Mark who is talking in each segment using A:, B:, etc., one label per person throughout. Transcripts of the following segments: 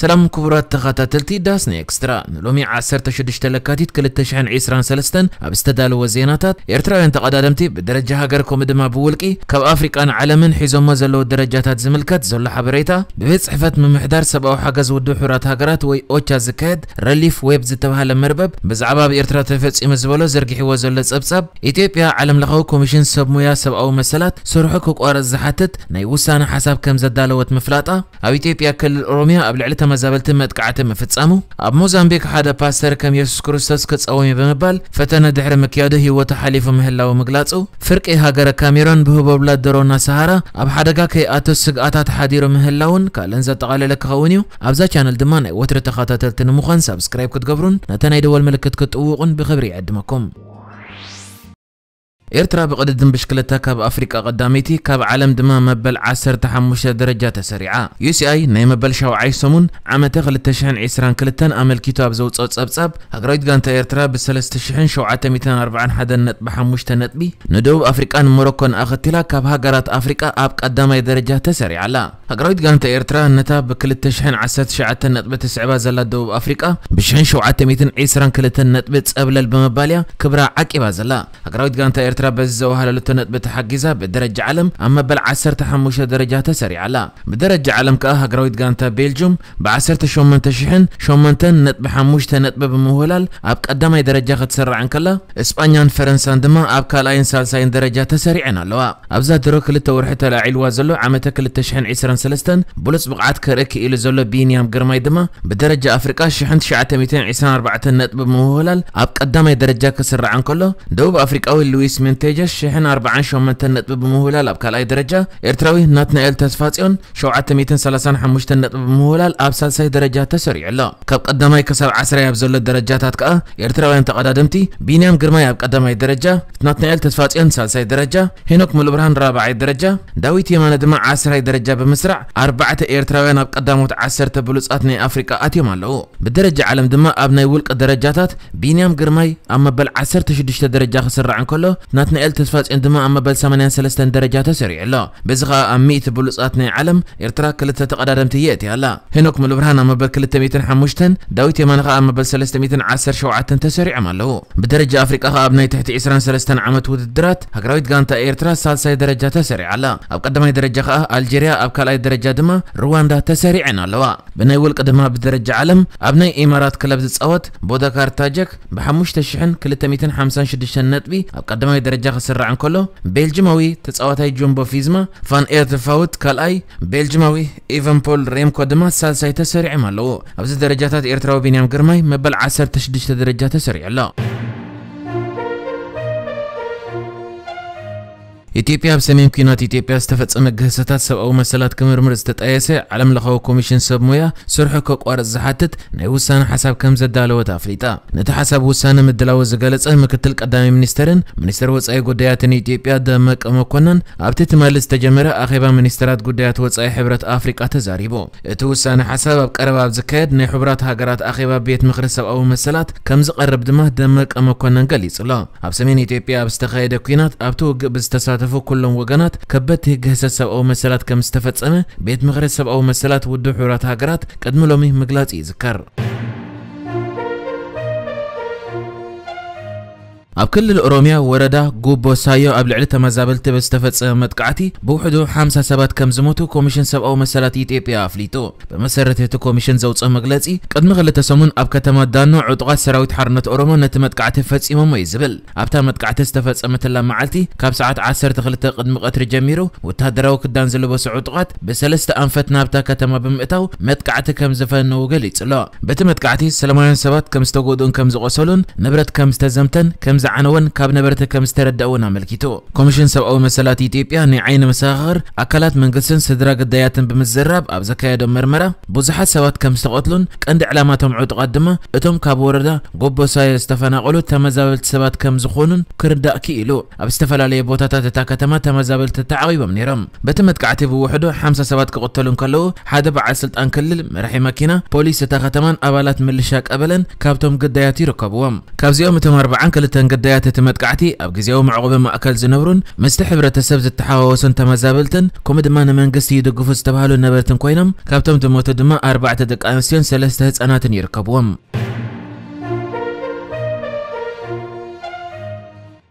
A: سلام كبرات تغاتا تلتي داس نيكسترا نلومي عسر تشدش تلكاتيت كل التشحن عيسران سلستن ابستدال وزيناتات ارترا ينتقاد ادمتي بدرجة هاقر كوميد ما بولكي كاب افريقان عالمين حيزو ما زلو درجاتات زملكات زول حبريتا بيت صحفات ممحدار سباو حاقز ودو حرات هاقرات وي اوچا زكاد رليف ويب زتبها لمربب بزعباب ارترا تفتس ام زبولو زرقي حوا زول لسب سب ايتيبيا عالم لغو كوميشن سب مويا سب او مسلات سرحوك وارز زحاتت ناي حساب كم زدالوات مفلاتا او ايتيبيا كل الرومية قبل መዛበልቲ መጥቃዕቲ ምፍጻሙ ኣብ ሞዛምቢክ ሓደ ፓስተር ከም የሱስ ክርስቶስ ክጸውሚ ብምባል ፈተነ ድሕሪ ምክያዱ ህይወቱ ሓሊፉ ምህላዊ ምግላጹ ፍርቂ ሃገረ ካሜሮን ብህበብላ ድሮና ሰሃራ ኣብ ሓደጋ ከይኣቶ ስግኣታት ሓዲሩ ምህላውን ካልእን ዘጠቓለለ ክኸውን እዩ ኣብዛ ቻነል ድማ ናይ ወትሪ ተኸታተልቲ ንምዃን ሳብስክራይብ ክትገብሩን ነቲ ናይ ደወል ምልክት ክጥውቑን ብኽብሪ ይዕድመኩም ኤርትራ ብቕድድን ብሽክለታ ካብ ኣፍሪቃ ቀዳመይቲ ካብ ዓለም ድማ መበል 15 ደረጃ ተሰሪዓ ዩሲኣይ ናይ መበል ሻውዓይ ሰሙን ዓመተ 2022 ኣመልኪቱ ኣብ ዘውፅኦ ጸብጻብ ሃገራዊት ጋንታ ኤርትራ ብ3741 ነጥቢ 5 ነጥቢ ንደቡብ ኣፍሪቃን ሞሮኮን ኣኸቲላ ካብ ሃገራት ኣፍሪቃ ኣብ ቀዳማይ ደረጃ ተሰሪዓ ኣላ ሃገራዊት ጋንታ ኤርትራ ነታ ብ2019 ነጥቢ ትስዕባ ዘላ ደቡብ ኣፍሪቃ ብ1722 ነጥቢ ጸብለል ብመባልያ ክብራ ዓቂባ ዘላ ሃገራዊት ጋንታ ኤርትራ فترة بزو هللتنت بتحجزها بدرجة علم أما بالعسر تحمش درجاتها سريعة لا بدرجة علم كأها قرويت قانتا بيلجوم بعسرت شومن تشحن شومن تنت بحموش تنت بمهلال أب قدما درجة ክትስርዕ እንከላ እስጳኛን ፈረንሳን ድማ ኣብ ካልኣይን ሳልሳይን ደረጃ ተሰሪዐን ኣለዋ ኣብዛ ድሮ ክልተ ወርሒ ተላዒልዋ ዘሎ ዓመተ 223 ብሉፅ ብቕዓት ክርኢ ክኢሉ ዘሎ ቢንያም ግርማይ ድማ ብደረጃ ኣፍሪቃ 1924 ነጥቢ ምውህላል ኣብ ቀዳማይ ደረጃ ክስራዕ እንከሎ ደቡብ ኣፍሪቃዊ ሉዊስ ሜ 18 940 ነጥቢ ብምህላል ኣብ ካልኣይ ደረጃ ኤርትራዊ ናትናኤል ተስፋፅዮን 735 ነጥቢ ብምህላል ኣብ ሳልሳይ ደረጃ ተሰሪዑ ኣሎ ካብ ቀዳማይ ክሳብ 10 ኣብ ዘሎ ደረጃታት ከዓ ኤርትራውያን ተቐዳድምቲ ቢንያም ግርማይ ኣብ ቀዳማይ ደረጃ ናትናኤል ተስፋፅዮን ሳልሳይ ደረጃ ሄኖክ ሙሉብርሃን ራብዓይ ደረጃ ዳዊት የማነ ድማ 10 ደረጃ ብምስራዕ ኣርባዕተ ኤርትራውያን ኣብ ቀዳሞት 10 ብሉፃት ናይ ኣፍሪቃ ኣትዮም ኣለዉ ብደረጃ ዓለም ድማ ኣብ ናይ ውልቀ ደረጃታት ቢንያም ግርማይ ኣብ መበል 16 ደረጃ ክስራዕ እንከሎ ناتنئل تتفات عندما أما بل سمنين سلستن درجة سريع لا بزغا أميت بلوصاتني علم إرترا كلتا تقدادم تياتي لا هنوك ملبرهان أما بل كلتا ميتن حموشتن داويت يمانغا أما بل سلست ميتن عسر شوعتن تسريع مالو بدرجة أفريقا أبناي تحت إسران سلستن عمت وددرات هقراويت غانتا إرترا سالساي درجة تسريع لا أب أي درجة خا ألجيريا أب كالاي درجة دما رواندا تسريعنا لوا بناي ولق دما بدرجة علم أبناي إمارات كلب زتصوت بوداكار تاجك الشحن كلتا ميتن حمسان شدشن نتبي أب أي درجة خسر عن كله بلجماوي تصاوتاي جومبو فيزما فان ايرتفاوت كالاي بلجماوي ايفان بول ريمكو دما سالساي تسريع مالو ابز درجاتات ايرتراو بنيام قرماي مبل عسر تشدش درجات تسريع لا ኢትዮጵያ ብሰሜን ኩናት ኢትዮጵያ ዝተፈጸመ ግህሰታት ሰብኣዊ መሰላት ክምርምር ዝተጠየሰ ዓለም ለኻዊ ኮሚሽን ሰብ ሞያ ስርሑ ከቋርፅ ዝሓትት ናይ ውሳነ ሓሳብ ከም ዘዳለወት ኣፍሊጣ ነቲ ሓሳብ ውሳነ ምድላዊ ዝገለጸ ምክትል ቀዳሚ ሚኒስተርን ሚኒስተር ወጻኢ ጉዳያትን ኢትዮጵያ ደመቀ መኮነን ኣብቲ ትመልስ ዝተጀመረ ኣኼባ ሚኒስተራት ጉዳያት ወጻኢ ሕብረት ኣፍሪቃ ተዛሪቦ እቲ ውሳነ ሓሳብ ኣብ ቀረባ ኣብ ዝካየድ ናይ ሕቡራት ሃገራት ኣኼባ ቤት ምክሪ ሰብኣዊ መሰላት ከም ዝቐርብ ድማ ደመቀ መኮነን ገሊጹ ኣሎ ኣብ ሰሜን ኢትዮጵያ ኣብ ዝተኻየደ ኩናት ኣብቲ ውግእ ብዝተሳ ዝሳተፉ ኩሎም ወገናት ከበድቲ ግህሰት ሰብኣዊ መሰላት ከም ዝተፈጸመ ቤት ምኽሪ ሰብኣዊ መሰላት ውድብ ሕብረት ሃገራት ቅድሚ ሎሚ ምግላጽ እዩ ይዝከር ኣብ ክልል ኦሮምያ ወረዳ ጉቦ ሳዮ ኣብ ልዕሊ ተመዛበልቲ ብዝተፈፀመ መጥቃዕቲ ብውሕዱ 50 ሰባት ከም ዝሞቱ ኮሚሽን ሰብኣዊ መሰላት ኢትዮጵያ ኣፍሊጡ ብመሰረት እቲ ኮሚሽን ዘውፅኦ መግለፂ ቅድሚ ክልተ ሰሙን ኣብ ከተማ ዳኖ ዕጡቓት ሰራዊት ሓርነት ኦሮሞ ነቲ መጥቃዕቲ ፈፂሞሞ እዩ ዝብል ኣብታ መጥቃዕቲ ዝተፈፀመትላ መዓልቲ ካብ ሰዓት 12 ቅድሚ ቀትሪ ጀሚሩ ወታደራዊ ክዳን ዝለበሱ ዕጡቓት ብሰለስተ ኣንፈት ናብታ ከተማ ብምእታው መጥቃዕቲ ከም ዝፈነዉ ገሊጹ ኣሎ በቲ መጥቃዕቲ ሰላማውያን ሰባት ከም ዝተጎድኡን ከም ዝቆሰሉን ንብረት ከም ዝተዘምተን ከምዚ زعنون كاب نبرت كم استردؤنا ملكيتو كوميشن سب أو مسألات إثيوبيا نعين مساغر أكلات من قصن سدراج الديات بمزرب أبز كيد مرمرة بزحت سوات كم استقتلون كند علاماتهم عود قدمة أتم كاب وردة جوب بساي استفنا قلو تمزابل سوات كم زخونن كرد أكيلو أبز استفلا لي بوتات تتكتما تمزابل تتعوي بمنيرم بتمت كعتيب وحدو حمسة سوات كقتلون كلو حدا بعسلت أنكل مرحي ماكينة بوليس تتكتما أبالات ملشاك أبلن كابتم قديات يركبوهم كابزيوم تمر بعنكل تن قديات تمتقعتي اب غزيو معقوبه ما اكل زنبرن مستحبره تسبز التحاوسن تمزابلتن كومد من نمنغست يدقف استبهالو نبرتن كوينم كابتم دموت دما اربعه دقائق سين ثلاثه حصانات يركبون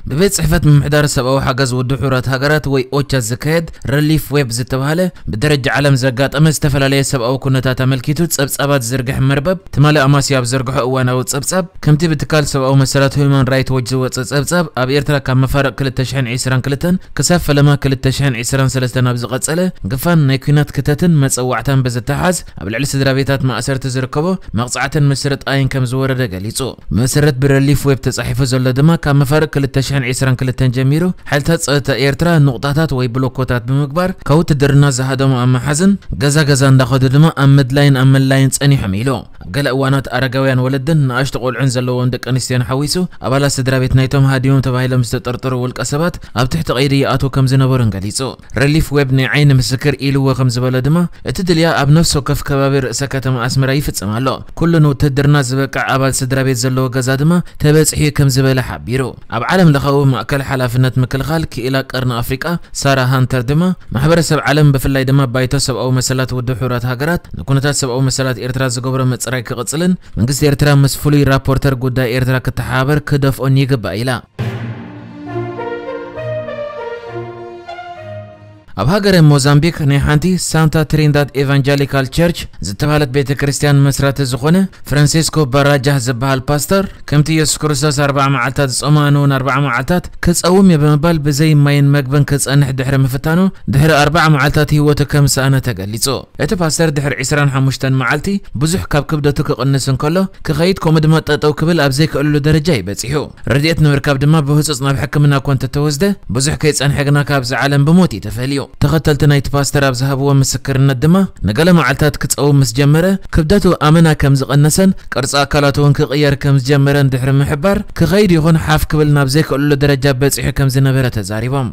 A: ببيت صحيفات محدار سبأ وحجز ودحورات هجرات وي أوتش الزكاد رليف ويب زتبهله بدرجة علم زقات أمس تفل عليه سبأ وكنا تعمل كيتوت سب سبات زرقح مربب تمال أماسي أب زرقح وأنا وت سب كم تبي تكال سبأ ومسرات هيمان رايت وجز وت سب سب أبي أرتلا كم مفارق كل التشحن عسران كلتن كسف لما كل التشحن عسران سلستنا بزقت سله قفان نيكونات كتتن مس أو عتام بزتحز قبل علس درابيتات ما أسرت زرقبه مقطعة مسرت آين كم زور رجليتو مسرت بريليف ويب تصحيف زلدمه كم مفارق كل التشحن شحن عسران كل تنجميرو حل تسأت إيرترا نقطاتات وي بلوكوتات بمكبر كوت درنا زهدم أم حزن غزا جزا ندخد دما أم مدلاين أم ملاين تسني حميلو قال أوانات أرجويان ولدن ناش تقول عن زلو عندك أنستيان حويسو ابالا سدرا بيت نايتوم هاديوم تبايلم استطرطر والكسبات أب تحت قيرياتو كم زنبرن قليسو رليف وابن عين مسكر إلو وخمس بلدما اتدليا أب نفسو كف كبابير سكتم أسمر يفتسم هلو كلنو تدرنا زبقع أبال سدرا بيت زلو غزا دما تبسحي كم زبالة حبيرو أب عالم لخ زخو مأكل حالا فنت مكل خالك إلى قرن أفريقيا سارة هانتر دما محبر سب عالم بفلا دما بايتو سب أو مسلات ودو حورات هاجرات نكونتا سب أو مسلات إرترا زغبرا متسرايك غطسلن من قصد إرترا مسفولي رابورتر قودا إرترا كتحابر كدف أون يقبا إلا اب هاگر موزامبیق نهانتی سانتا تریندات ایوانجالیکال چرچ زتبالت بیت کریستیان مسرات زخونه فرانسیسکو براجه زبال پاستر کمتی یسو کرسوس اربع معلتات زمانو اربع معلتات کس اوم یبمبال بزی ماین مگبن کس انح دحر مفتانو دحر اربع معلتات هیوتو کم سانا تگلیسو ایتو پاستر دحر عسران حموشتن معلتی بزوح کب کب دوتو که قنسن کلو که غیید کومد ما تاتو کبل ابزی که اولو درجه بزیحو رديت نور كاب دما بهوسوس نابحكمنا كونت توزده بزح كيس انحقنا كابز عالم بموتي تفاليو ተኸተልቲ ናይቲ ፓስተር ኣብ ዝሃብዎ ምስክርነት ድማ ንገለ መዓልትታት ክፀውም ምስ ጀመረ ክብደቱ ኣመና ከም ዝቐነሰን ቅርፂ ኣካላት እውን ክቕየር ከም ዝጀመረን ድሕሪ ምሕባር ክኸይድ ይኹን ሓፍ ክብል ናብ ዘይክእሉ ደረጃ በፂሑ ከም ዝነበረ ተዛሪቦም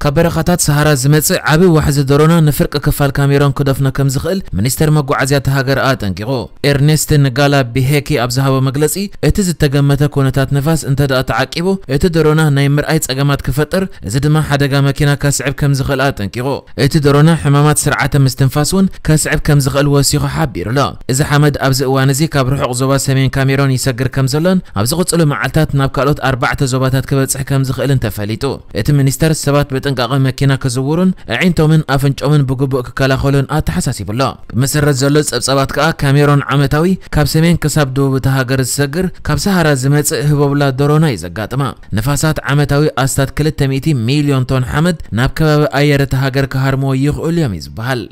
A: كبر كبرقتات سهرة زمتس عبي وحز درونا نفرق كفال كاميرون كدفنا كم زخل منستر مقو عزيات هاجر آت آتنكيغو إرنست نقالا بهيكي ابزها مقلسي اتز التقمتا كونتات نفاس انت دا تعاقبو ات درونا نايمر ايت أقامات كفتر زد ما حدقا مكينا كاسعب كم زخل آت آتنكيغو ات درونا حمامات سرعة مستنفاسون كاسعب كم زخل وسيخو حابير لا إذا حمد أبز وانزي كابرحق زوبا سمين كاميرون يسجر كم زلن أبزغو تسلو معالتات ناب كالوت أربعة زوباتات كبتسح كم زخل انت انتفاليتو ات منستر السبات بت بتنقاق مكينا كزورن عينتومن أفنجومن بقبق كلاخولن أتحساسي بالله بمسر الزلز أبصابات كا كاميرون عمتاوي كاب سمين كساب دوب تهاجر السجر كاب سهرة زمت هبو بلا درونا يزقاتما نفاسات عمتاوي أستاد كل التميتي مليون طن حمد ناب كباب أير تهاجر كهرمو يغؤل يميز بهل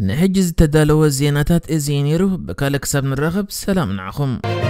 A: نحجز تدالو الزيناتات إزينيرو بكالك سبن الرغب سلام نعخم